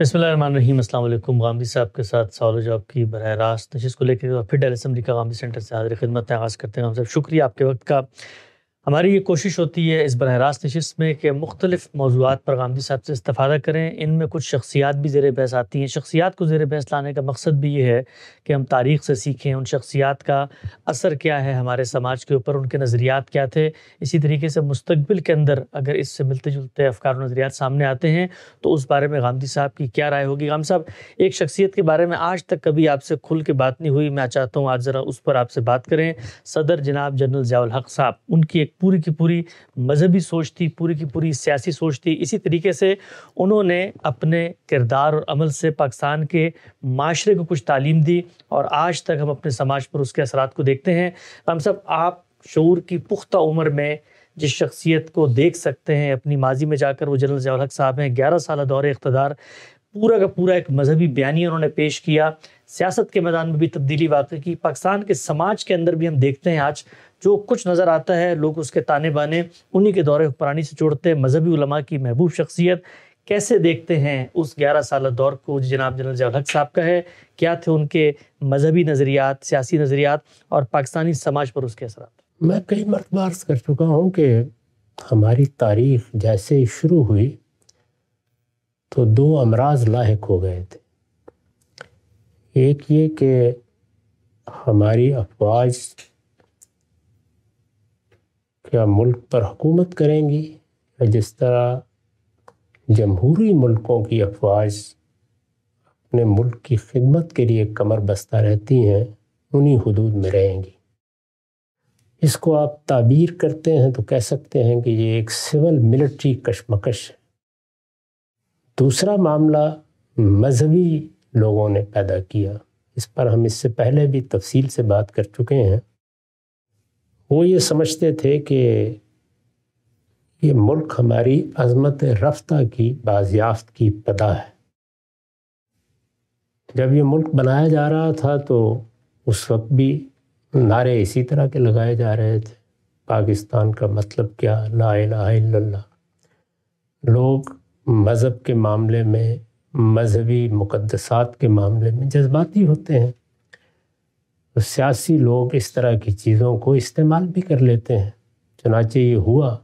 बसमीम अल्लाम गांधी साहब के साथ सवाल जवाब की बरह रास्त नशीस को लेकर फिर डेल असम्बली का गांधी सेंटर से हाजिर खिदमत आगाज़ करते हैं हम सब शुक्रिया आपके वक्त का हमारी ये कोशिश होती है इस बरह रास्त नशस्त में कि मुख्तलिफ़ मौजूद पर गांधी साहब से इस्तफादा करें इनमें कुछ शख्सियात भी ज़ेर बहस आती हैं शख्सियात को ज़ेर बहस लाने का मकसद भी ये है कि हम तारीख से सीखें उन शख्सियात का असर क्या है हमारे समाज के ऊपर उनके नज़रियात क्या थे इसी तरीके से मुस्तबिल के अंदर अगर इससे मिलते जुलते अफकार नज़रियात सामने आते हैं तो उस बारे में गांधी साहब की क्या राय होगी गांधी साहब एक शख्सियत के बारे में आज तक कभी आपसे खुल के बात नहीं हुई मैं चाहता हूँ आज ज़रा उस पर आपसे बात करें सदर जनाब जनरल जयाल हक साहब उनकी एक पूरी की पूरी मजहबी सोच थी पूरी की पूरी सियासी सोच थी इसी तरीके से उन्होंने अपने किरदार और अमल से पाकिस्तान के माशरे को कुछ तालीम दी और आज तक हम अपने समाज पर उसके असरात को देखते हैं हम सब आप शूर की पुख्ता उम्र में जिस शख्सियत को देख सकते हैं अपनी माजी में जाकर वो जनरल जवाहर साहब हैं ग्यारह साल दौरे इकतदार पूरा का पूरा एक मजहबी बयानी उन्होंने पेश किया सियासत के मैदान में भी तब्दीली वाकई की पाकिस्तान के समाज के अंदर भी हम देखते हैं आज जो कुछ नज़र आता है लोग उसके ताने बाने उन्हीं के दौरे हुक्मरानी से जोड़ते हैं मजहबी उलमा की महबूब शख्सियत कैसे देखते हैं उस ग्यारह साल दौर को जनाब जनरल जवल हक साहब का है क्या थे उनके मजहबी नज़रियात सियासी नज़रियात और पाकिस्तानी समाज पर उसके असर मैं कई मरतबा कर चुका हूँ कि हमारी तारीख जैसे शुरू हुई तो दो अमराज लाक हो गए थे एक ये कि हमारी अफवाज क्या मुल्क पर हुकूमत करेंगी या जिस तरह जमहूरी मुल्कों की अफवाज अपने मुल्क की खिदमत के लिए कमर बस्ता रहती हैं उन्हीं हदूद में रहेंगी इसको आप ताबीर करते हैं तो कह सकते हैं कि ये एक सिविल मिलिट्री कशमकश है दूसरा मामला मजहबी लोगों ने पैदा किया इस पर हम इससे पहले भी तफसील से बात कर चुके हैं वो ये समझते थे कि ये मुल्क हमारी अजमत रफ्ता की बाजियाफ्त की पदा है जब ये मुल्क बनाया जा रहा था तो उस वक्त भी नारे इसी तरह के लगाए जा रहे थे पाकिस्तान का मतलब क्या ला लोग मज़हब के मामले में मजहबी मुकदसात के मामले में जज्बाती होते हैं तो सियासी लोग इस तरह की चीज़ों को इस्तेमाल भी कर लेते हैं चुनाचे ये हुआ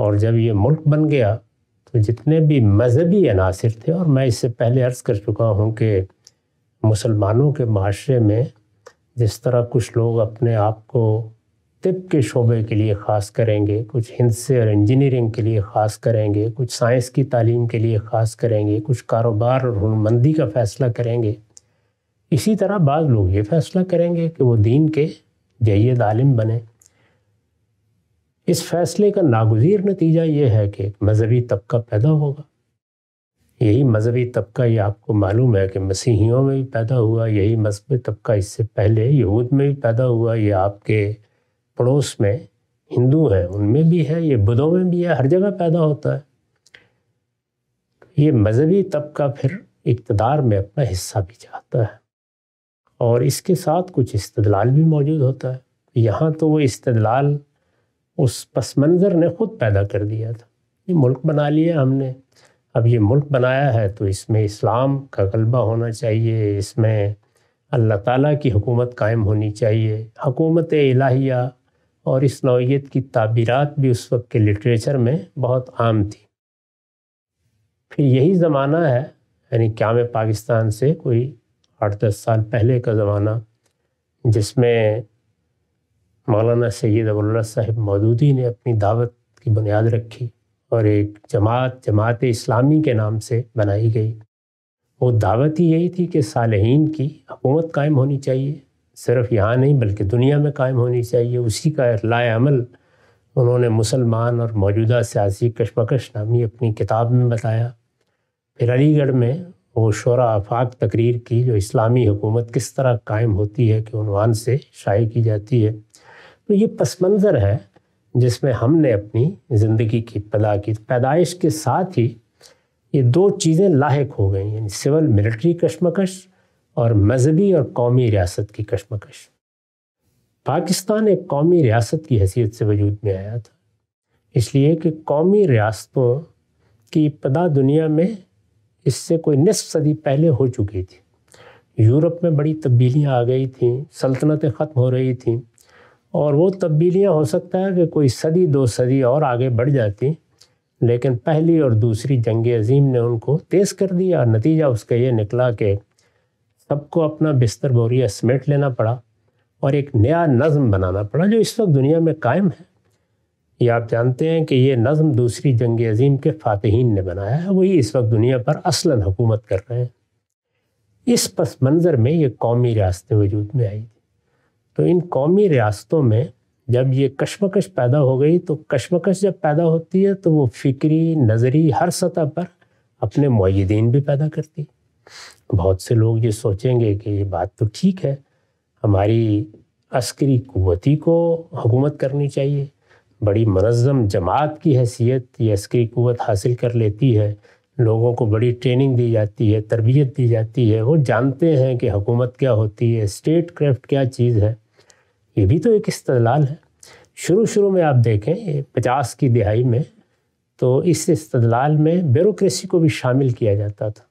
और जब ये मुल्क बन गया तो जितने भी मजहबी अनासर थे और मैं इससे पहले अर्ज़ कर चुका हूँ कि मुसलमानों के माशरे में जिस तरह कुछ लोग अपने आप को तिब के शोबे के लिए ख़ास करेंगे कुछ हिंद से और इंजीनियरिंग के लिए ख़ास करेंगे कुछ साइंस की तालीम के लिए ख़ास करेंगे कुछ कारोबार और हनमंदी का फ़ैसला करेंगे इसी तरह बाद लोग ये फैसला करेंगे कि वो दीन के जयद आलिम बने इस फैसले का नागजीर नतीजा ये है कि एक मजहबी तबका पैदा होगा यही मजहबी तबका ये आपको मालूम है कि मसीहियों में भी पैदा हुआ यही मजहबी तबका इससे पहले यहूद में भी पैदा हुआ ये आपके पड़ोस में हिंदू हैं उनमें भी है ये बुद्धों में भी है हर जगह पैदा होता है ये मजहबी तबका फिर इकतदार में अपना हिस्सा भी चाहता है और इसके साथ कुछ इस्तलाल भी मौजूद होता है यहाँ तो वो इस्तलाल उस पस मंज़र ने ख़ुद पैदा कर दिया था ये मुल्क बना लिया हमने अब ये मुल्क बनाया है तो इसमें इस्लाम का गलबा होना चाहिए इसमें अल्लाह ताला की हुकूमत कायम होनी चाहिए हकूमत इलाहिया और इस नौीयत की ताबीरत भी उस वक्त के लिटरेचर में बहुत आम थी फिर यही ज़माना है यानी क्या मैं पाकिस्तान से कोई आठ दस साल पहले का ज़माना जिसमें मौलाना सैद अबुल्ला साहिब मौदूदी ने अपनी दावत की बुनियाद रखी और एक जमात जमात इस्लामी के नाम से बनाई गई वो दावत ही यही थी कि सालहीन की हुकूमत कायम होनी चाहिए सिर्फ यहाँ नहीं बल्कि दुनिया में कायम होनी चाहिए उसी का लाल उन्होंने मुसलमान और मौजूदा सियासी कशमकश नामी अपनी किताब में बताया फिर अलीगढ़ में वो शरा आफाक तकरीर की जो इस्लामी हुकूमत किस तरह कायम होती है कि उनवान से शाये की जाती है तो ये पस मंज़र है जिसमें हमने अपनी ज़िंदगी की पदा की पैदाइश के साथ ही ये दो चीज़ें लाक हो गई यानी सिविल मिलिट्री कशमकश और मजहबी और कौमी रियासत की कशमकश पाकिस्तान एक कौमी रियासत की हैसियत से वजूद में आया था इसलिए कि कौमी रियासतों की पदा दुनिया में इससे कोई निसफ सदी पहले हो चुकी थी यूरोप में बड़ी तब्दीलियाँ आ गई थी सल्तनतें ख़त्म हो रही थी और वो तब्दीलियाँ हो सकता है कि कोई सदी दो सदी और आगे बढ़ जाती लेकिन पहली और दूसरी जंग अजीम ने उनको तेज़ कर दिया और नतीजा उसका ये निकला कि सबको अपना बिस्तर बोरिया समेट लेना पड़ा और एक नया नज़म बनाना पड़ा जो इस वक्त दुनिया में कायम है ये आप जानते हैं कि ये नज़म दूसरी जंग अजीम के फ़ातहीन ने बनाया है वही इस वक्त दुनिया पर असला हुकूमत कर रहे हैं इस पस मंज़र में ये कौमी रियासतें वजूद में आई थी तो इन कौमी रियासतों में जब ये कशमकश पैदा हो गई तो कशमकश जब पैदा होती है तो वो फ़िक्री नज़री हर सतह पर अपने मुदीन भी पैदा करती बहुत से लोग ये सोचेंगे कि ये बात तो ठीक है हमारी अस्करी कुवती को हुकूमत करनी चाहिए बड़ी मनज़म जमात की हैसियत या इसकी क़वत हासिल कर लेती है लोगों को बड़ी ट्रेनिंग दी जाती है तरबियत दी जाती है वो जानते हैं कि हुकूमत क्या होती है स्टेट क्राफ्ट क्या चीज़ है ये भी तो एक इस्तलाल है शुरू शुरू में आप देखें पचास की दिहाई में तो इस इस्तलाल में ब्यूरोसी को भी शामिल किया जाता था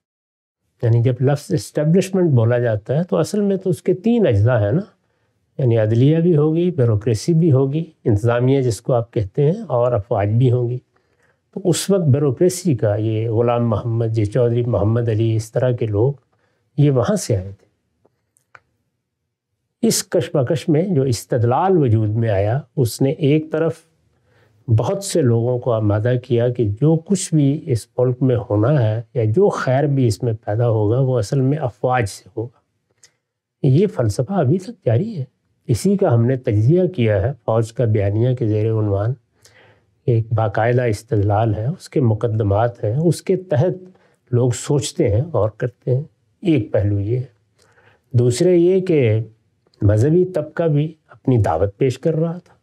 यानी जब लफ्ज़ इस्टबलिशमेंट बोला जाता है तो असल में तो उसके तीन अज्जा हैं ना यानी अदलिया भी होगी बेरोसी भी होगी इंतज़ामिया जिसको आप कहते हैं और अफवाज भी होंगी तो उस वक्त बेरोसी का ये ग़ुलाम मोहम्मद जे चौधरी मोहम्मद अली इस तरह के लोग ये वहाँ से आए थे इस कशमकश में जो इस्तलाल वजूद में आया उसने एक तरफ बहुत से लोगों को आमादा किया कि जो कुछ भी इस मुल्क में होना है या जो खैर भी इसमें पैदा होगा वो असल में अफवाज से होगा ये फ़लसफ़ा अभी तक जारी है इसी का हमने तजिया किया है फ़ौज का बयानिया के ज़ेरवान एक बाकायदा इस्तलाल है उसके मुकदमात हैं उसके तहत लोग सोचते हैं और करते हैं एक पहलू ये है दूसरे ये कि मजहबी तबका भी अपनी दावत पेश कर रहा था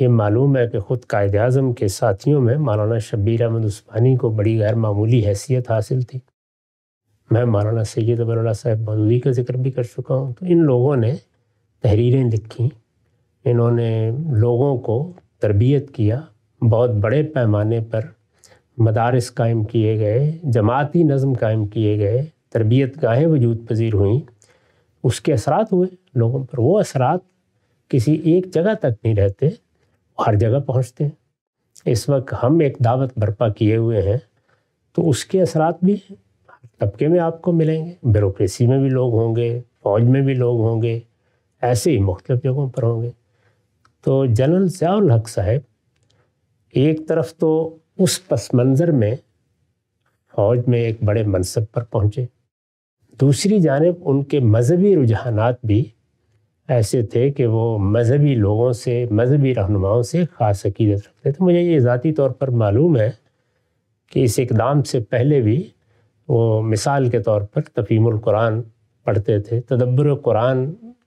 ये मालूम है कि ख़ुद कायद अजम के साथियों में मौलाना शब्बीर अहमद उस्मानी को बड़ी गैर मामूली हैसियत हासिल थी मैं मौलाना सैद अबरल्ला साहब मदूदी का जिक्र भी कर चुका हूँ तो इन लोगों ने तहरीरें लिखी इन्होंने लोगों को तरबियत किया बहुत बड़े पैमाने पर मदारस कायम किए गए जमाती नज़म कायम किए गए तरबियत गाहें वजूद पजीर हुई उसके असरात हुए लोगों पर वो असरात किसी एक जगह तक नहीं रहते हर जगह पहुँचते हैं इस वक्त हम एक दावत बर्पा किए हुए हैं तो उसके असरात भी तबके में आपको मिलेंगे ब्यूरोसी में भी लोग होंगे फ़ौज में भी लोग होंगे ऐसे ही मुख्तलिफ जगहों पर होंगे तो जनरल जयाल हक साहब एक तरफ तो उस पस मंज़र में फ़ौज में एक बड़े मनसब पर पहुँचे दूसरी जानब उनके मजहबी रुझाना भी ऐसे थे कि वो मजहबी लोगों से मजहबी रहनुमाओं से ख़ास अकीदत रखते थे मुझे ये ज़ाती तौर पर मालूम है कि इस इकदाम से पहले भी वो मिसाल के तौर पर तफीमुल कुरान पढ़ते थे तदब्बर कुरान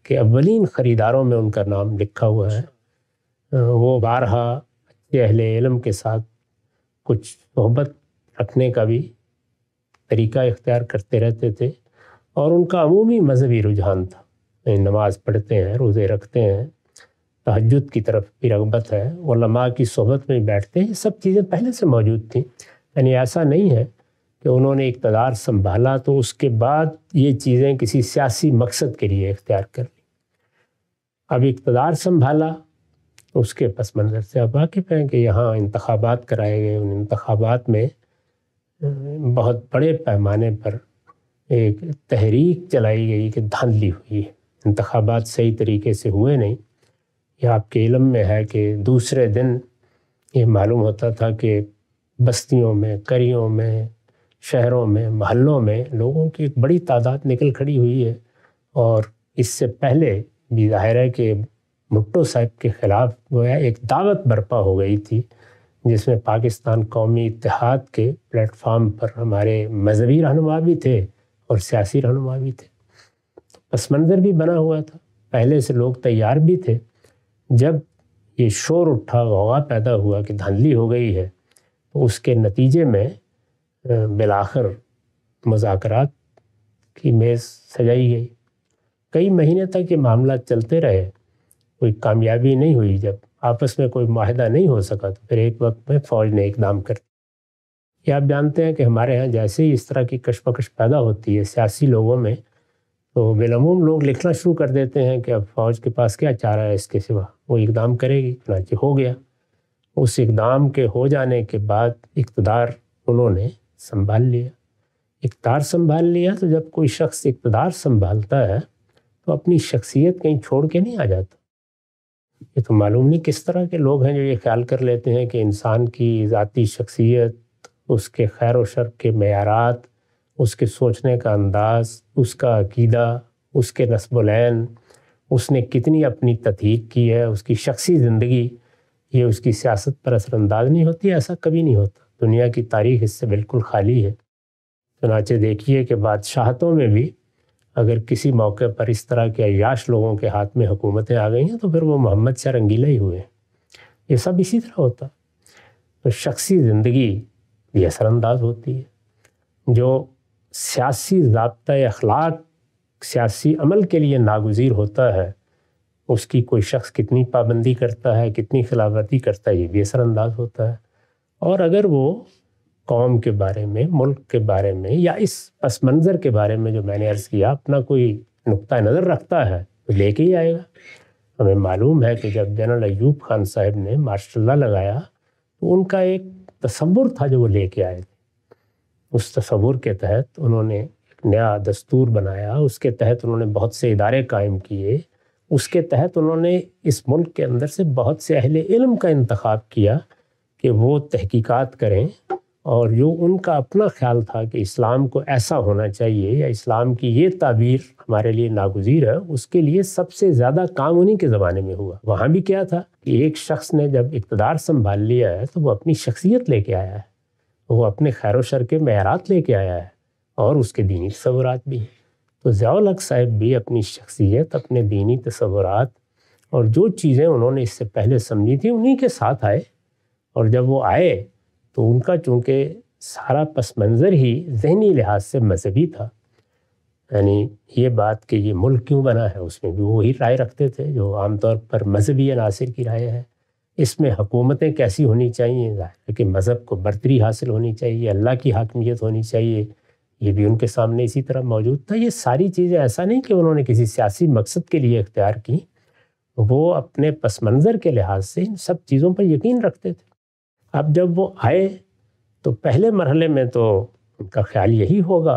के अवलिन ख़रीदारों में उनका नाम लिखा हुआ है वो बारहा अच्छे अहल इलम के साथ कुछ मोहब्बत रखने का भी तरीका इख्तियार करते रहते थे और उनका अमूमी मजहबी रुझान था नमाज़ पढ़ते हैं रोज़े रखते हैं तहजद की तरफ भी रगबत है वलमा की सोहबत में बैठते हैं ये सब चीज़ें पहले से मौजूद थी यानी ऐसा नहीं है कि उन्होंने इकतदार संभाला तो उसके बाद ये चीज़ें किसी सियासी मकसद के लिए इख्तियार कर अब इकतदार संभाला उसके पस मंज़र से आप वाकिफ़ हैं कि यहाँ इंतबात कराए गए उन इंतबात में बहुत बड़े पैमाने पर एक तहरीक चलाई गई कि धांधली हुई है इंतबात सही तरीके से हुए नहीं यह आपके इलम में है कि दूसरे दिन ये मालूम होता था कि बस्तियों में करियों में शहरों में महलों में लोगों की एक बड़ी तादाद निकल खड़ी हुई है और इससे पहले भी जाहिर है कि भुट्टो साहब के ख़िलाफ़ गोया एक दावत बर्पा हो गई थी जिसमें पाकिस्तान कौमी इतिहाद के प्लेटफार्म पर हमारे मजहबी रहनुमा भी थे और सियासी रहनुमा भी थे पस मंज़र भी बना हुआ था पहले से लोग तैयार भी थे जब ये शोर उठा गवा पैदा हुआ कि धांधली हो गई है तो उसके नतीजे में बिलाखर मुजाकर की मेज़ सजाई गई कई महीने तक ये मामला चलते रहे कोई कामयाबी नहीं हुई जब आपस में कोई माहिदा नहीं हो सका तो फिर एक वक्त में फ़ौज ने इकदाम कर ये आप जानते हैं कि हमारे यहाँ जैसे ही इस तरह की कशपकश पैदा होती है सियासी लोगों में तो बेलमूम लोग लिखना शुरू कर देते हैं कि अब फ़ौज के पास क्या चारा है इसके सिवा वो इकदाम करेगी चुनाचे हो गया उस इकदाम के हो जाने के बाद इकतदार उन्होंने संभाल लिया इकदार संभाल लिया तो जब कोई शख्स इकतदार संभालता है तो अपनी शख्सियत कहीं छोड़ के नहीं आ जाता ये तो मालूम नहीं किस तरह के लोग हैं जो ये ख्याल कर लेते हैं कि इंसान की ज़ाती शख्सियत उसके खैर व शर के मैारत उसके सोचने का अंदाज़ उसका अकीदा उसके नस्बुलैन उसने कितनी अपनी तथीक की है उसकी शख्सी ज़िंदगी ये उसकी सियासत पर असरअंदाज नहीं होती ऐसा कभी नहीं होता दुनिया की तारीख इससे बिल्कुल खाली है चुनाचे देखिए कि बादशाहतों में भी अगर किसी मौके पर इस तरह के अयाश लोगों के हाथ में हुकूमतें आ गई हैं तो फिर वो मोहम्मद से रंगीला ही हुए ये सब इसी तरह होता तो शख्सी ज़िंदगी ये असरानंदाज होती है जो सियासी जबता अखलाक सियासी अमल के लिए नागजीर होता है उसकी कोई शख्स कितनी पाबंदी करता है कितनी खिलावती करता है ये भी असरानंदाज होता है और अगर वो कौम के बारे में मुल्क के बारे में या इस पस मंज़र के बारे में जो मैंने अर्ज़ किया अपना कोई नुक़ नज़र रखता है तो लेके ही आएगा हमें मालूम है कि जब जनरल अयूब खान साहब ने मार्शल्ला लगाया तो उनका एक तस्वुर था जो वो लेके आए थे उस तस्वुर के तहत उन्होंने एक नया दस्तूर बनाया उसके तहत उन्होंने बहुत से इदारे कायम किए उसके तहत उन्होंने इस मुल्क के अंदर से बहुत से अहल इल्म का इंतखब किया कि वो तहकीकात करें और जो उनका अपना ख्याल था कि इस्लाम को ऐसा होना चाहिए या इस्लाम की ये ताबीर हमारे लिए नागजीर है उसके लिए सबसे ज़्यादा काम उन्हीं के ज़माने में हुआ वहाँ भी क्या था कि एक शख्स ने जब इकतदार संभाल लिया है तो वो अपनी शख्सियत लेके आया है वो अपने खैर शर के मैारात लेके आया है और उसके दीनी तस्वूर भी हैं तो ज़ियाल साहब भी अपनी शख्सियत अपने दीनी तस्वुरात और जो चीज़ें उन्होंने इससे पहले समझी थी उन्हीं के साथ आए और जब वो आए तो उनका चूँकि सारा पस मंज़र ही जहनी लिहाज से मजहबी था यानी ये बात कि ये मुल्क क्यों बना है उसमें भी वही राय रखते थे जो आम तौर पर मजहबी अनासर की राय है इसमें हुकूमतें कैसी होनी चाहिए ज़ाहिर है कि मज़हब को बरतरी हासिल होनी चाहिए अल्लाह की हाकमियत होनी चाहिए ये भी उनके सामने इसी तरह मौजूद था ये सारी चीज़ें ऐसा नहीं कि उन्होंने किसी सियासी मकसद के लिए इख्तियार की वो अपने पस मंज़र के लिहाज से इन सब चीज़ों पर यकीन रखते थे अब जब वो आए तो पहले मरहले में तो उनका ख्याल यही होगा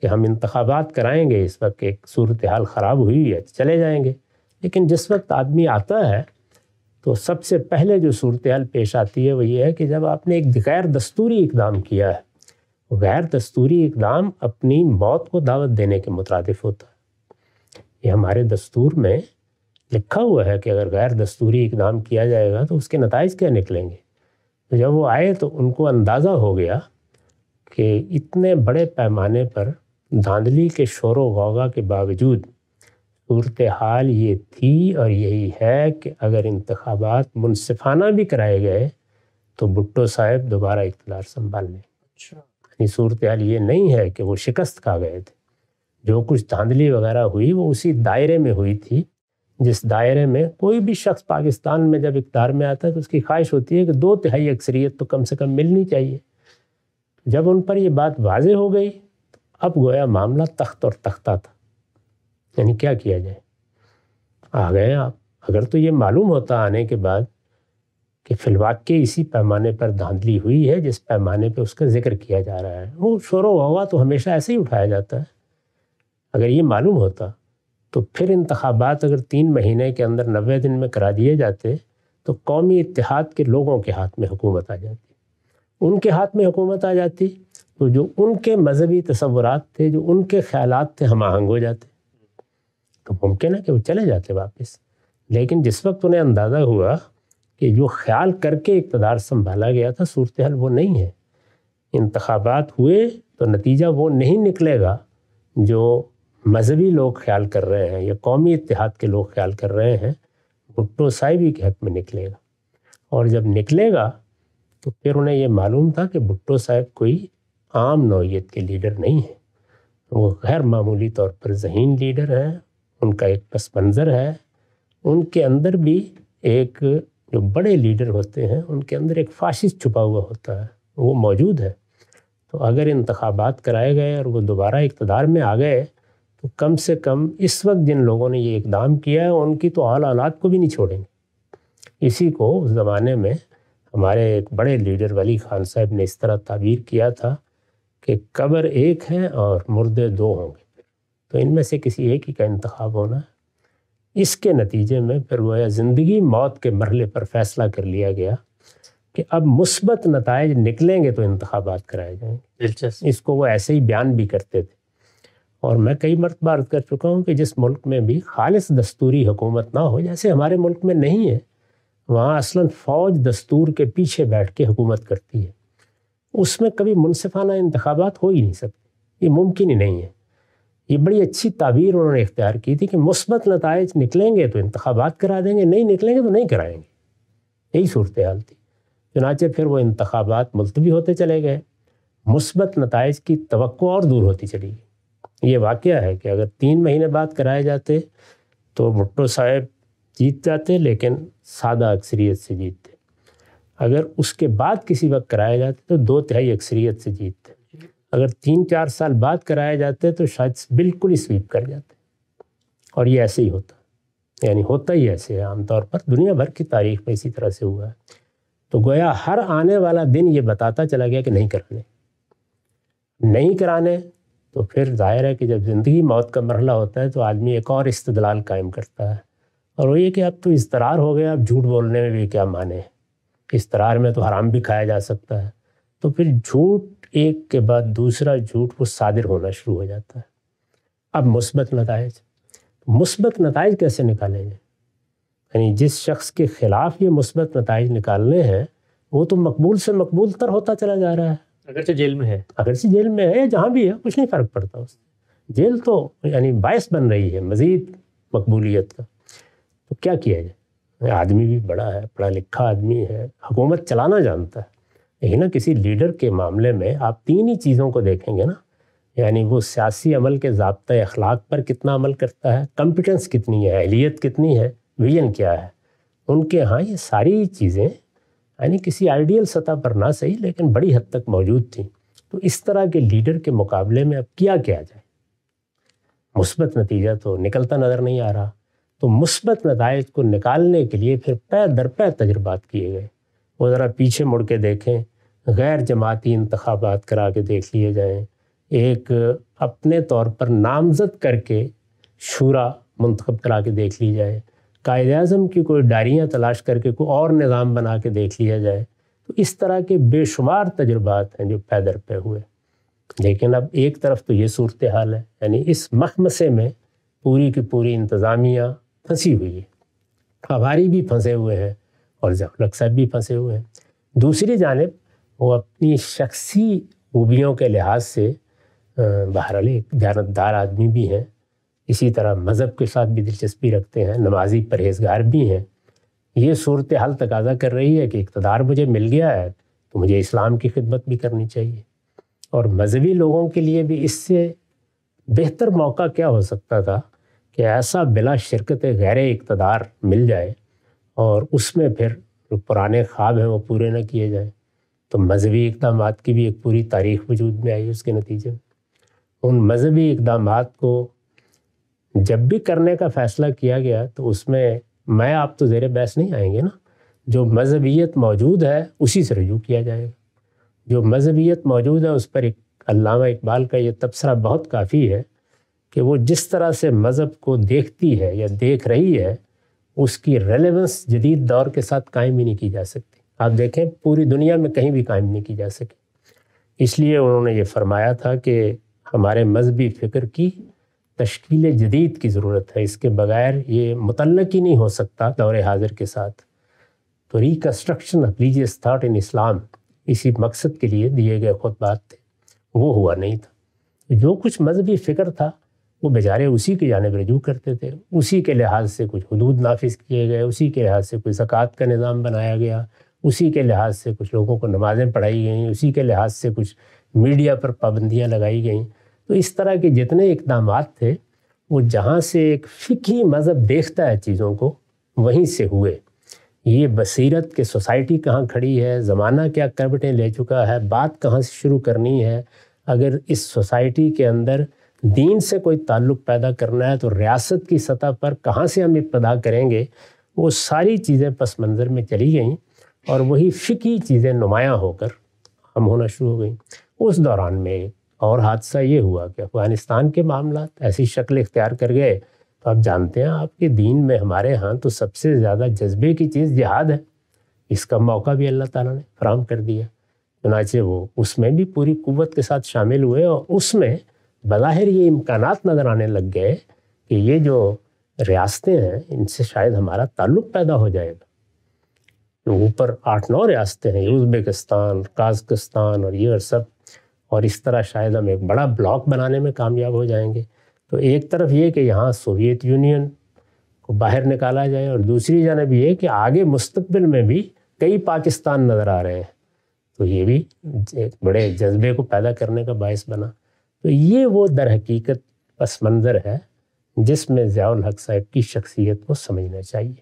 कि हम इंतबात कराएंगे इस वक्त एक सूरत हाल ख़राब हुई है चले जाएंगे लेकिन जिस वक्त आदमी आता है तो सबसे पहले जो सूरत हाल पेश आती है वो ये है कि जब आपने एक गैर दस्तूरी इकदाम किया है गैर दस्तूरी इकदाम अपनी मौत को दावत देने के मुतरदफ होता है ये हमारे दस्तूर में लिखा हुआ है कि अगर गैर दस्तूरी इकदाम किया जाएगा तो उसके नतज क्या निकलेंगे तो जब वो आए तो उनको अंदाज़ा हो गया कि इतने बड़े पैमाने पर धांधली के शोर वगा के बावजूद सूरत हाल ये थी और यही है कि अगर इंतबात मुनफाना भी कराए गए तो भुट्टो साहब दोबारा इकतदार संभाल लें अच्छा। यानी सूरत हाल ये नहीं है कि वो शिकस्त खा गए थे जो कुछ धांधली वगैरह हुई वो उसी दायरे में हुई थी जिस दायरे में कोई भी शख्स पाकिस्तान में जब इकदार में आता है तो उसकी ख्वाहिश होती है कि दो तिहाई अक्सरियत तो कम से कम मिलनी चाहिए जब उन पर यह बात वाज हो गई तो अब गोया मामला तख्त और तख्ता था यानी क्या किया जाए आ गए आप अगर तो ये मालूम होता आने के बाद कि फिलवाक के इसी पैमाने पर धांधली हुई है जिस पैमाने पर उसका जिक्र किया जा रहा है वो शोर हुआ तो हमेशा ऐसे ही उठाया जाता है अगर ये मालूम होता तो फिर इंतबात अगर तीन महीने के अंदर नबे दिन में करा दिए जाते तो कौमी इतिहाद के लोगों के हाथ में हुकूमत आ जाती उनके हाथ में हुकूमत आ जाती तो जो उनके मजहबी तस्वरत थे जो उनके ख्याल थे हम आहंग हो जाते तो मुमकिन है कि वो चले जाते वापस लेकिन जिस वक्त उन्हें अंदाज़ा हुआ कि जो ख्याल करके इकतदार संभाला गया था सूरत हाल वो नहीं है इंतबात हुए तो नतीजा वो नहीं निकलेगा जो मजहबी लोग ख्याल कर रहे हैं या कौमी इतिहाद के लोग ख्याल कर रहे हैं भुट्टो साहिबी के हक में निकलेगा और जब निकलेगा तो फिर उन्हें यह मालूम था कि भुट्टो साहिब कोई आम नौीयत के लीडर नहीं है वो गैर मामूली तौर पर जहीन लीडर हैं उनका एक पस मंज़र है उनके अंदर भी एक जो बड़े लीडर होते हैं उनके अंदर एक फाशिश छुपा हुआ होता है वो मौजूद है तो अगर इंतबात कराए गए और वो दोबारा इकतदार में आ गए तो कम से कम इस वक्त जिन लोगों ने ये इकदाम किया है उनकी तो आल आलात को भी नहीं छोड़ेंगे इसी को उस ज़माने में हमारे एक बड़े लीडर वली खान साहब ने इस तरह ताबीर किया था कि कबर एक है और मुर्दे दो होंगे तो इनमें से किसी एक ही का इंतखब होना है इसके नतीजे में फिर वह ज़िंदगी मौत के मरहले पर फैसला कर लिया गया कि अब मुस्बत नतज निकलेंगे तो इंतबात कराए जाएंगे दिलचस्प इसको वो ऐसे ही बयान भी करते थे और मैं कई मरतबा अर्ज कर चुका हूँ कि जिस मुल्क में भी खालिस दस्तूरी हुकूमत ना हो जैसे हमारे मुल्क में नहीं है वहाँ असला फ़ौज दस्तूर के पीछे बैठ के हुकूमत करती है उसमें कभी मुनफाना इंतबात हो ही नहीं सकते ये मुमकिन ही नहीं है ये बड़ी अच्छी ताबीर उन्होंने इख्तियार की थी कि मुस्बत नतज निकलेंगे तो इंतबात करा देंगे नहीं निकलेंगे तो नहीं कराएंगे यही सूरत हाल थी चनाचे फिर वो इंतबात मुलतवी होते चले गए मुस्बत नतज की तो और दूर होती चली गई ये वाक़ है कि अगर तीन महीने बाद कराए जाते तो भुट्टो साहेब जीत जाते लेकिन सादा अक्सरीत से जीतते अगर उसके बाद किसी वक्त कराए जाते तो दो तिहाई अक्सरीत से जीतते अगर तीन चार साल बाद कराए जाते तो शायद बिल्कुल ही स्वीप कर जाते और ये ऐसे ही होता यानी होता ही ऐसे है आमतौर पर दुनिया भर की तारीख में इसी तरह से हुआ है तो गोया हर आने वाला दिन ये बताता चला गया कि नहीं कराने नहीं कराने तो फिर जाहिर है कि जब ज़िंदगी मौत का मरहला होता है तो आदमी एक और इस्तदलाल कायम करता है और वो ये कि अब तो इसतरार हो गया अब झूठ बोलने में भी क्या माने इसतरार में तो हराम भी खाया जा सकता है तो फिर झूठ एक के बाद दूसरा झूठ वो सादिर होना शुरू हो जाता है अब मुस्बत नतज मुस्बत नतज कैसे निकालेंगे यानी जिस शख्स के ख़िलाफ़ ये मुस्बत नतज निकालने हैं वो तो मकबूल से मकबूल तर होता चला जा रहा है अगरचे जेल में है से जेल में है या जहाँ भी है कुछ नहीं फ़र्क पड़ता उससे जेल तो यानी बायस बन रही है मज़ीद मकबूलीत का तो क्या किया जाए आदमी भी बड़ा है पढ़ा लिखा आदमी है हुकूमत चलाना जानता है लेकिन ना किसी लीडर के मामले में आप तीन ही चीज़ों को देखेंगे ना यानी वो सियासी अमल के जबत अखलाक पर कितना अमल करता है कम्पिटेंस कितनी है अहलियत कितनी है विजन क्या है उनके यहाँ ये सारी चीज़ें यानी किसी आइडियल सतह पर ना सही लेकिन बड़ी हद तक मौजूद थी तो इस तरह के लीडर के मुकाबले में अब क्या किया जाए मुस्बत नतीजा तो निकलता नज़र नहीं आ रहा तो मुस्बत नतज को निकालने के लिए फिर पै दर पै तजर्बात किए गए वो ज़रा पीछे मुड़ के देखें गैर जमाती इंतबात करा के देख लिए जाएँ एक अपने तौर पर नामजद करके शूरा मंतखब करा के देख ली जाए कायद अज़म की कोई डायरियाँ तलाश करके कोई और निज़ाम बना के देख लिया जाए तो इस तरह के बेशुमार तजुर्बात हैं जो पैदर पे हुए लेकिन अब एक तरफ तो ये सूरत हाल है यानी इस मखमसे में पूरी की पूरी इंतज़ामिया फंसी हुई है आभारी भी फंसे हुए हैं और जहलक साहब भी फंसे हुए हैं दूसरी जानब वो अपनी शख्सी खूबियों के लिहाज से बहरहाल एक जानतदार आदमी भी हैं इसी तरह मज़हब के साथ भी दिलचस्पी रखते हैं नमाजी परहेजगार भी हैं ये सूरत हाल तकाजा कर रही है कि इकतदार मुझे मिल गया है तो मुझे इस्लाम की खिदमत भी करनी चाहिए और मजहबी लोगों के लिए भी इससे बेहतर मौका क्या हो सकता था कि ऐसा बिला शिरकत गैर इकतदार मिल जाए और उसमें फिर जो पुराने ख्वाब हैं वो पूरे ना किए जाएँ तो मजहबी इकदाम की भी एक पूरी तारीख वजूद में आई उसके नतीजे में उन मजहबी इकदाम को जब भी करने का फ़ैसला किया गया तो उसमें मैं आप तो ज़ेर बहस नहीं आएंगे ना जो मजहबियत मौजूद है उसी से रजू किया जाएगा जो मजहबियत मौजूद है उस पर एक अलामा इकबाल का ये तबसरा बहुत काफ़ी है कि वो जिस तरह से मज़हब को देखती है या देख रही है उसकी रेलेवेंस जदीद दौर के साथ कायम ही नहीं की जा सकती आप देखें पूरी दुनिया में कहीं भी कायम नहीं की जा सकी इसलिए उन्होंने ये फरमाया था कि हमारे मजहबी फ़िक्र की तश्कील जदीद की ज़रूरत है इसके बगैर ये मुतलक ही नहीं हो सकता दौर हाजिर के साथ तो reconstruction of religious thought in Islam इसी मकसद के लिए दिए गए खुतबात थे वो हुआ नहीं था जो कुछ मजहबी फ़िक्र था वो बेचारे उसी की जानब रजू करते थे उसी के लिहाज से कुछ हदूद नाफिज किए गए उसी के लिहाज से कोई ज़क़़त का निज़ाम बनाया गया उसी के लिहाज से कुछ लोगों को नमाज़ें पढ़ाई गईं उसी के लिहाज से कुछ मीडिया पर पाबंदियाँ लगाई गईं तो इस तरह के जितने इकदाम थे वो जहाँ से एक फ़िकी मज़हब देखता है चीज़ों को वहीं से हुए ये बसीरत के सोसाइटी कहाँ खड़ी है ज़माना क्या करवटें ले चुका है बात कहाँ से शुरू करनी है अगर इस सोसाइटी के अंदर दीन से कोई ताल्लुक़ पैदा करना है तो रियासत की सतह पर कहाँ से हम इब्तदा करेंगे वो सारी चीज़ें पस मंज़र में चली गईं और वही फ़िकी चीज़ें नुमाया होकर हम होना शुरू हो गई उस दौरान में और हादसा ये हुआ कि अफ़गानिस्तान के मामला ऐसी शक्ल इख्तियार कर गए तो आप जानते हैं आपके दीन में हमारे यहाँ तो सबसे ज़्यादा जज्बे की चीज़ जिहाद है इसका मौका भी अल्लाह ताला ने फ्राहम कर दिया चुनाचे वो उसमें भी पूरी कुत के साथ शामिल हुए और उसमें बज़ाहिर ये इम्कान नज़र आने लग गए कि ये जो रियासतें हैं इनसे शायद हमारा ताल्लुक़ पैदा हो जाएगा तो ऊपर आठ नौ रियासतें हैं उज्बेकिस्तान काजकस्तान और ये और सब और इस तरह शायद हम एक बड़ा ब्लॉक बनाने में कामयाब हो जाएंगे तो एक तरफ ये कि यहाँ सोवियत यूनियन को बाहर निकाला जाए और दूसरी जानब ये कि आगे मुस्तबिल में भी कई पाकिस्तान नज़र आ रहे हैं तो ये भी एक बड़े जज्बे को पैदा करने का बायस बना तो ये वो दर हकीकत पस मंज़र है जिसमें ज़ियाल हक साहब की शख्सियत को समझना चाहिए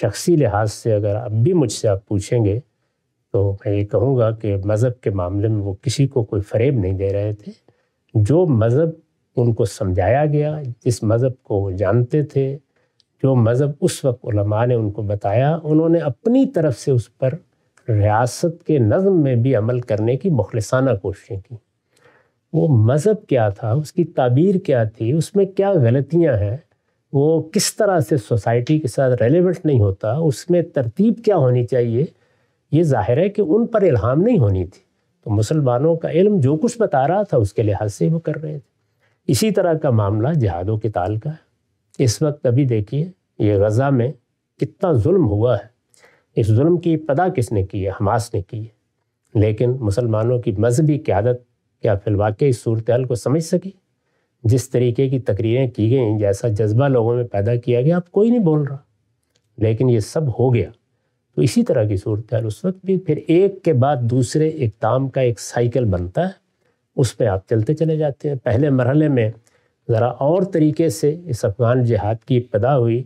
शख्सी लिहाज से अगर अब भी मुझसे आप पूछेंगे तो मैं ये कहूँगा कि मज़हब के मामले में वो किसी को कोई फरेब नहीं दे रहे थे जो मज़हब उनको समझाया गया जिस मज़हब को वो जानते थे जो मज़हब उस वक्त ने उनको बताया उन्होंने अपनी तरफ से उस पर रियासत के नज़म में भी अमल करने की मुखलसाना कोशिशें की वो मज़हब क्या था उसकी ताबीर क्या थी उसमें क्या गलतियाँ हैं वो किस तरह से सोसाइटी के साथ रेलिवेंट नहीं होता उसमें तरतीब क्या होनी चाहिए ये ज़ाहिर है कि उन पर इल्हाम नहीं होनी थी तो मुसलमानों का इल्म जो कुछ बता रहा था उसके लिहाज से वो कर रहे थे इसी तरह का मामला जहादों के ताल का है इस वक्त अभी देखिए ये गज़ा में कितना जुल्म हुआ है इस जुल्म की पदा किसने की है हमास ने की है लेकिन मुसलमानों की मजहबी क्यादत क्या फिर वाकई सूरत हाल को समझ सकी जिस तरीके की तकरीरें की गई जैसा जज्बा लोगों में पैदा किया गया अब कोई नहीं बोल रहा लेकिन ये सब हो गया तो इसी तरह की सूरत है उस वक्त भी फिर एक के बाद दूसरे एक ताम का एक साइकिल बनता है उस पर आप चलते चले जाते हैं पहले मरहले में ज़रा और तरीके से इस अफ़गान जिहाद की इब्तदा हुई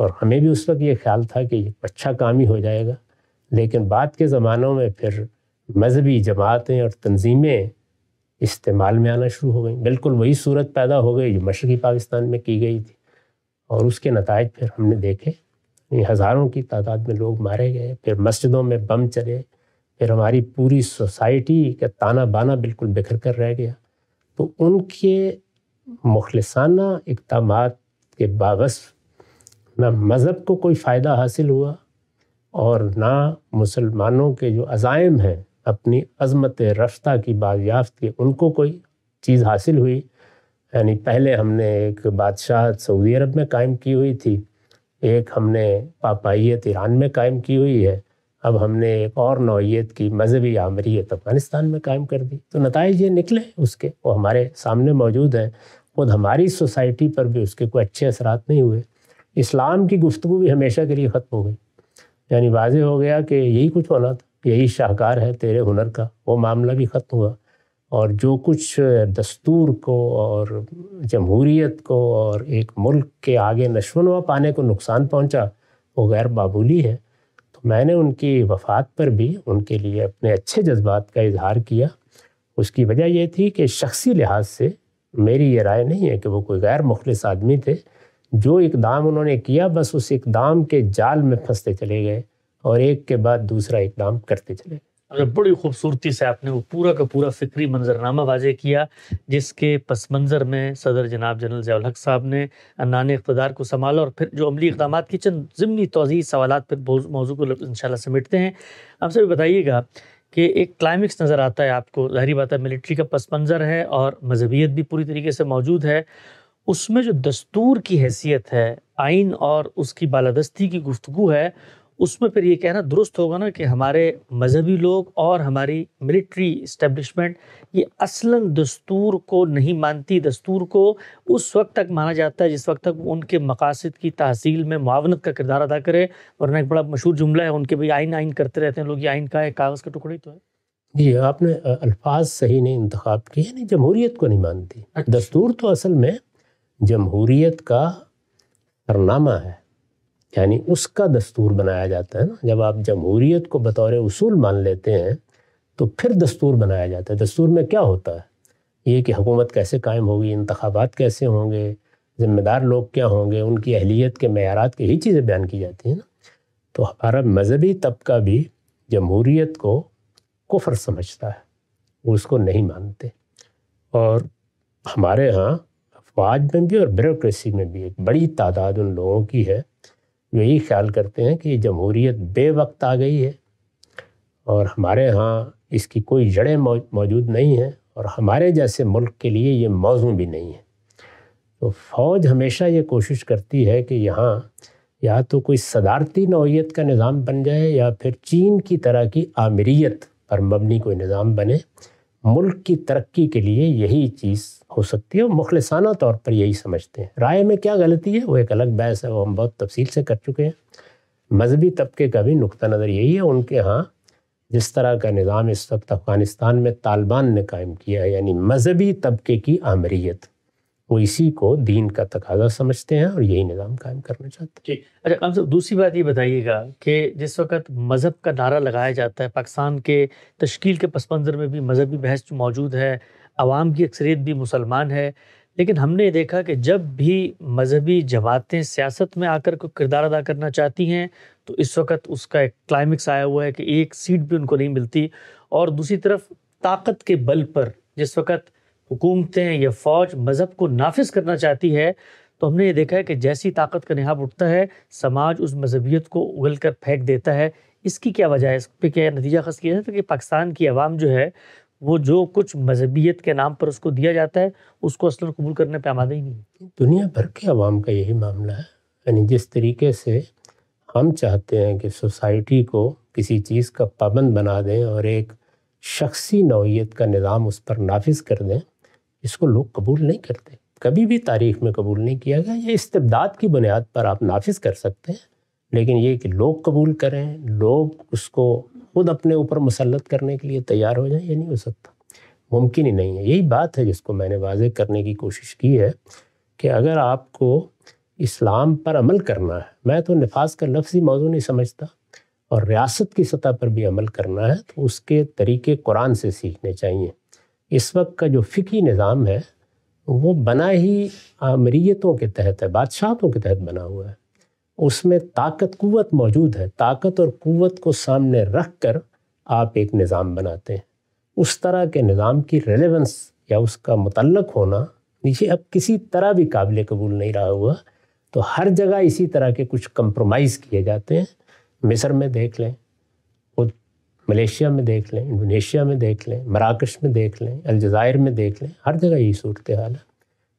और हमें भी उस वक्त ये ख्याल था कि अच्छा काम ही हो जाएगा लेकिन बाद के ज़मानों में फिर मजहबी जमातें और तंजीमें इस्तेमाल में आना शुरू हो गई बिल्कुल वही सूरत पैदा हो गई जो मशरक़ी पाकिस्तान में की गई थी और उसके नतज फिर हमने देखे हज़ारों की तादाद में लोग मारे गए फिर मस्जिदों में बम चले फिर हमारी पूरी सोसाइटी का ताना बाना बिल्कुल बिखर कर रह गया तो उनके मुखलसाना इकदाम के बावस ना मज़हब को कोई फ़ायदा हासिल हुआ और ना मुसलमानों के जो अज़ाइम हैं अपनी अज़मत रफ्ता की बाजियाफ्त के उनको कोई चीज़ हासिल हुई यानी पहले हमने एक बादशाह सऊदी अरब में कायम की हुई थी एक हमने पापाइत ईरान में कायम की हुई है अब हमने एक और नौीयत की मजहबी आमरीत अफगानिस्तान में कायम कर दी तो नतज ये निकले उसके वो हमारे सामने मौजूद हैं खुद हमारी सोसाइटी पर भी उसके कोई अच्छे असरात नहीं हुए इस्लाम की गुफ्तु भी हमेशा के लिए ख़त्म हो गई यानी वाज हो गया कि यही कुछ होना था यही शाहकार है तेरे हुनर का वो मामला भी ख़त्म हुआ और जो कुछ दस्तूर को और जमहूरीत को और एक मुल्क के आगे नशोनवा पाने को नुकसान पहुंचा वो गैर मामूली है तो मैंने उनकी वफ़ात पर भी उनके लिए अपने अच्छे जज्बात का इजहार किया उसकी वजह यह थी कि शख्सी लिहाज से मेरी ये राय नहीं है कि वो कोई गैर मुखलिस आदमी थे जो इकदाम उन्होंने किया बस उस इकदाम के जाल में फंसते चले गए और एक के बाद दूसरा इकदाम करते चले गए और बड़ी खूबसूरती से आपने वो पूरा का पूरा फिक्री मंजरनामा वाजे किया जिसके पस मंज़र में सदर जनाब जनरल जयाल हक साहब ने अनान इकतदार को संभाला और फिर जो अमली इकदाम की चंद ज़मनी तोज़ी सवाल पर मौजू को इन समेटते हैं आप सभी बताइएगा कि एक क्लाइमिक्स नज़र आता है आपको जहरी बात है मिलिट्री का पस मंज़र है और मजहबियत भी पूरी तरीके से मौजूद है उसमें जो दस्तूर की हैसियत है आइन और उसकी बालादस्ती की गुफ्तु है उसमें फिर ये कहना दुरुस्त होगा ना कि हमारे मजहबी लोग और हमारी मिलिट्री इस्टेब्लिशमेंट ये असलन दस्तूर को नहीं मानती दस्तूर को उस वक्त तक माना जाता है जिस वक्त तक उनके मकासद की तहसील में मुआवनत का किरदार अदा करे वरना एक बड़ा मशहूर जुमला है उनके भाई आइन आइन करते रहते हैं लोग ये आइन का है कागज़ का टुकड़े तो है जी आपने अल्फाज सही नहीं इंतखब किए नहीं जमहूरीत को नहीं मानती अच्छा। दस्तूर तो असल में जमहूरीत का सरनामा है यानी उसका दस्तूर बनाया जाता है ना जब आप जमहूरीत को बतौर उसूल मान लेते हैं तो फिर दस्तूर बनाया जाता है दस्तूर में क्या होता है ये कि हुकूमत कैसे कायम होगी इंतबात कैसे होंगे ज़िम्मेदार लोग क्या होंगे उनकी अहलीत के मैारात के ही चीज़ें बयान की जाती हैं ना तो हमारा मजहबी तबका भी जमहूरीत को कुफर समझता है उसको नहीं मानते और हमारे यहाँ अफवाज में भी और ब्यूरोसी में भी एक बड़ी तादाद उन लोगों की है यही ख्याल करते हैं कि जमहूरीत वक्त आ गई है और हमारे यहाँ इसकी कोई जड़ें मौजूद नहीं हैं और हमारे जैसे मुल्क के लिए ये मौजू भी नहीं है तो फ़ौज हमेशा ये कोशिश करती है कि यहाँ या तो कोई सदारती नौीयत का निज़ाम बन जाए या फिर चीन की तरह की आमरीत पर मबनी कोई निज़ाम बने मुल्क की तरक्की के लिए यही चीज़ हो सकती है और मुखलसाना तौर पर यही समझते हैं राय में क्या गलती है वो एक अलग बहस है वो हम बहुत तफसील से कर चुके हैं मजहबी तबके का भी नुक़ नज़र यही है उनके यहाँ जिस तरह का निज़ाम इस वक्त अफ़गानिस्तान में तालिबान ने कायम किया है यानी मजहबी तबके की आमरीत वो इसी को दीन का तकाजा समझते हैं और यही निज़ाम कायम करना चाहते हैं जी अच्छा काम साहब दूसरी बात ये बताइएगा कि जिस वक्त मज़हब का नारा लगाया जाता है पाकिस्तान के तश्कील के पस मंज़र में भी मजहबी बहस मौजूद है आवाम की अक्सरियत भी मुसलमान है लेकिन हमने देखा कि जब भी मजहबी जमातें सियासत में आकर कोई किरदार अदा करना चाहती हैं तो इस वक्त उसका एक क्लाइमेक्स आया हुआ है कि एक सीट भी उनको नहीं मिलती और दूसरी तरफ ताकत के बल पर जिस वक्त हुकूमतें या फ़ौज मज़हब को नाफिज करना चाहती है तो हमने ये देखा है कि जैसी ताकत का नहाब उठता है समाज उस मजहबियत को उगल कर फेंक देता है इसकी क्या वजह है इस पर क्या नतीजा खस किया जाता है कि पाकिस्तान की आवाम जो है वो जो कुछ मजहबियत के नाम पर उसको दिया जाता है उसको असल कबूल करने पर आमादा ही नहीं दुनिया भर के आवाम का यही मामला है यानी जिस तरीके से हम चाहते हैं कि सोसाइटी को किसी चीज़ का पाबंद बना दें और एक शख्सी नौीयत का निज़ाम उस पर नाफिज कर दें इसको लोग कबूल नहीं करते कभी भी तारीख में कबूल नहीं किया गया ये इस्तेदाद की बुनियाद पर आप नाफिज कर सकते हैं लेकिन ये कि लोग कबूल करें लोग उसको खुद अपने ऊपर मुसलत करने के लिए तैयार हो जाएं ये नहीं हो सकता मुमकिन ही नहीं है यही बात है जिसको मैंने वाज करने की कोशिश की है कि अगर आपको इस्लाम पर अमल करना है मैं तो नफाज का ही मौजू नहीं समझता और रियासत की सतह पर भी अमल करना है तो उसके तरीके कुरान से सीखने चाहिए इस वक्त का जो फ़िकी निज़ाम है वो बना ही आमरीतों के तहत है बादशाहतों के तहत बना हुआ है उसमें ताकत कुवत मौजूद है ताकत और कुवत को सामने रख कर आप एक निज़ाम बनाते हैं उस तरह के निज़ाम की रेलिवेंस या उसका मुतलक होना नीचे अब किसी तरह भी काबिल कबूल नहीं रहा हुआ तो हर जगह इसी तरह के कुछ कंप्रोमाइज़ किए जाते हैं मिस्र में देख लें मलेशिया में देख लें इंडोनेशिया में देख लें मराकश में देख लें अलजायर में देख लें हर जगह यही सूरत हाल है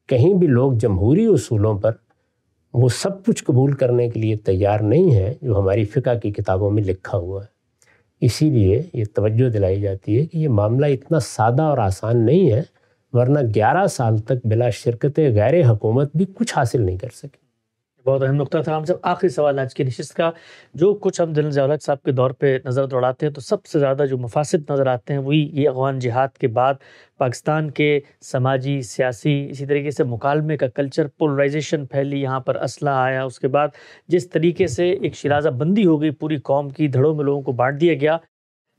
कहीं भी लोग जमहूरी असूलों पर वो सब कुछ कबूल करने के लिए तैयार नहीं है जो हमारी फ़िका की किताबों में लिखा हुआ है इसीलिए ये तवज्जो दिलाई जाती है कि ये मामला इतना सादा और आसान नहीं है वरना 11 साल तक बिला शिरकत गैर हुकूमत भी कुछ हासिल नहीं कर सकी बहुत अहम नुकता था हम जब आखिरी सवाल आज की नशस्त का जो कुछ हम दिल जवलक साहब के दौर पर नज़र दौड़ाते हैं तो सबसे ज़्यादा जो मुफासद नज़र आते हैं वही ये अफगान जिहाद के बाद पाकिस्तान के समाजी सियासी इसी तरीके से मुकालमे का कल्चर पोलराइजेशन फैली यहाँ पर असला आया उसके बाद जिस तरीके से एक शराजा बंदी हो गई पूरी कौम की धड़ों में लोगों को बांट दिया गया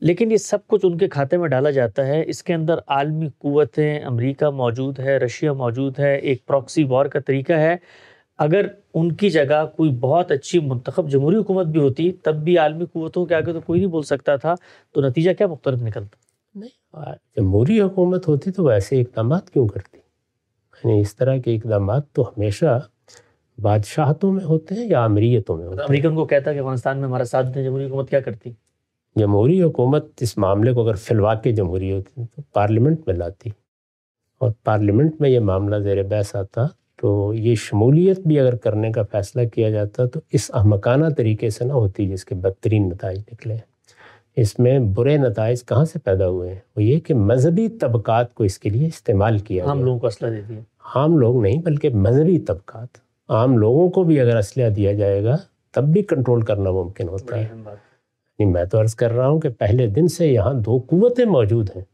लेकिन ये सब कुछ उनके खाते में डाला जाता है इसके अंदर आलमी क़वतें अमरीका मौजूद है रशिया मौजूद है एक प्रॉक्सी वॉर का तरीका है अगर उनकी जगह कोई बहुत अच्छी मंतखब जमहूरी हुकूमत भी होती तब भी आलमी कुतों के आगे तो कोई नहीं बोल सकता था तो नतीजा क्या मुख्तलिफ निकलता नहीं जमहूरी हुकूमत होती तो वैसे इकदाम क्यों करती यानी इस तरह के इकदाम तो हमेशा बादशाहतों में होते हैं या अमरीतों में होते हैं अमरीकन को कहता कि अफगानिस्तान में हमारा साथ दें जमहूरी हुकूमत क्या करती जमहूरी हुकूमत इस मामले को अगर फिलवा के जमहूरी होती तो पार्लियामेंट में लाती और पार्लियामेंट में ये मामला जेर बहस आता तो ये शमूलियत भी अगर करने का फ़ैसला किया जाता तो इस अहमकाना तरीके से ना होती जिसके बदतरीन नतज निकले इसमें बुरे नतज कहाँ से पैदा हुए हैं वो ये कि मजहबी तबक़ात को इसके लिए इस्तेमाल किया आम लोगों को असला दे दिया आम लोग नहीं बल्कि मजहबी तबक़ात आम लोगों को भी अगर असला दिया जाएगा तब भी कंट्रोल करना मुमकिन होता है नहीं मैं तो अर्ज़ कर रहा हूँ कि पहले दिन से यहाँ दो कुतें मौजूद हैं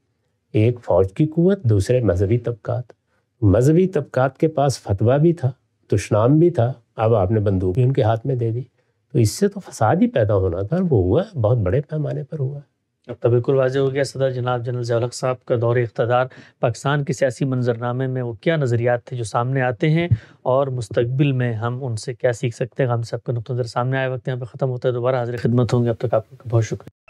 एक फ़ौज की कुत दूसरे मजहबी तबक़ात मजहबी तबकात के पास फतवा भी था तुशनाम भी था अब आपने बंदूक भी उनके हाथ में दे दी तो इससे तो फसाद ही पैदा होना था वो हुआ बहुत बड़े पैमाने पर हुआ है अब तो बिल्कुल वाजह हो गया सदर जनाब जनरल जयालक साहब का दौर इकतदार पाकिस्तान के सियासी मंजरनामे में वो क्या नज़रियात थे जो सामने आते हैं और मुस्तबिल में हम उनसे क्या सीख सकते हैं हम सबका नुकतर सामने आए वक्त यहाँ पर ख़त्म होता है दोबारा हाजिर खिदमत होंगे अब तक आपका बहुत शुक्रिया